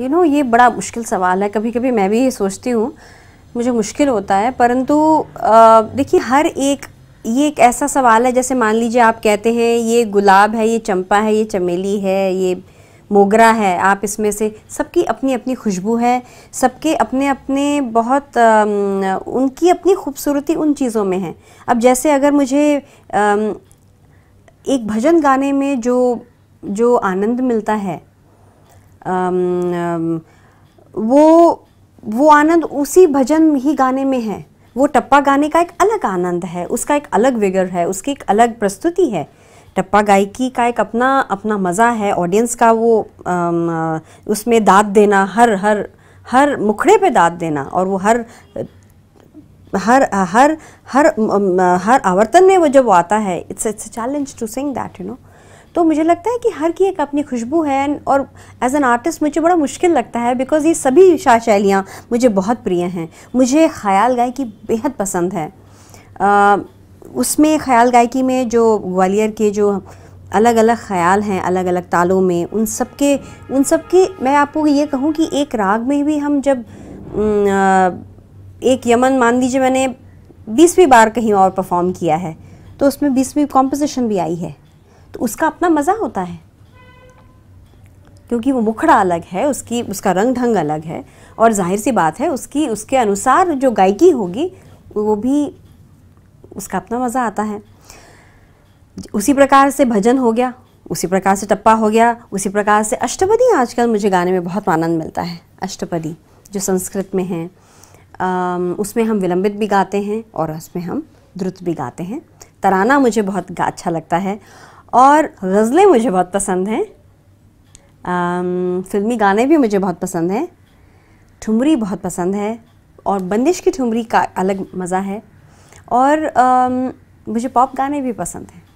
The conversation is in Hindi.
यू you नो know, ये बड़ा मुश्किल सवाल है कभी कभी मैं भी ये सोचती हूँ मुझे मुश्किल होता है परंतु देखिए हर एक ये एक ऐसा सवाल है जैसे मान लीजिए आप कहते हैं ये गुलाब है ये चंपा है ये चमेली है ये मोगरा है आप इसमें से सबकी अपनी अपनी खुशबू है सबके अपने अपने बहुत आ, उनकी अपनी खूबसूरती उन चीज़ों में है अब जैसे अगर मुझे आ, एक भजन गाने में जो जो आनंद मिलता है वो वो आनंद उसी भजन ही गाने में है वो टप्पा गाने का एक अलग आनंद है उसका एक अलग विगर है उसकी एक अलग प्रस्तुति है टप्पा गायकी का एक अपना अपना मज़ा है ऑडियंस का वो उसमें दाद देना हर हर हर मुखड़े पे दाद देना और वो हर हर हर हर हर आवर्तन में वो जब आता है it's it's challenge to sing that you know तो मुझे लगता है कि हर की एक अपनी खुशबू है और एज एन आर्टिस्ट मुझे बड़ा मुश्किल लगता है बिकॉज़ ये सभी शाह शैलियाँ मुझे बहुत प्रिय हैं मुझे ख्याल गायकी बेहद पसंद है आ, उसमें ख्याल गायकी में जो ग्वालियर के जो अलग अलग ख्याल हैं अलग अलग तालों में उन सब के उन सब के मैं आपको ये कहूँ कि एक राग में भी हम जब एक यमन मान लीजिए मैंने बीसवीं बार कहीं और परफॉर्म किया है तो उसमें बीसवीं कॉम्पोजिशन भी आई है तो उसका अपना मज़ा होता है क्योंकि वो मुखड़ा अलग है उसकी उसका रंग ढंग अलग है और जाहिर सी बात है उसकी उसके अनुसार जो गायकी होगी वो भी उसका अपना मज़ा आता है उसी प्रकार से भजन हो गया उसी प्रकार से टप्पा हो गया उसी प्रकार से अष्टपदी आजकल मुझे गाने में बहुत आनंद मिलता है अष्टपदी जो संस्कृत में है उसमें हम विलंबित भी गाते हैं और उसमें हम द्रुत भी गाते हैं तराना मुझे बहुत अच्छा लगता है और गज़लें मुझे बहुत पसंद हैं फिल्मी गाने भी मुझे बहुत पसंद हैं ठुमरी बहुत पसंद है और बंदिश की ठुमरी का अलग मज़ा है और आम, मुझे पॉप गाने भी पसंद हैं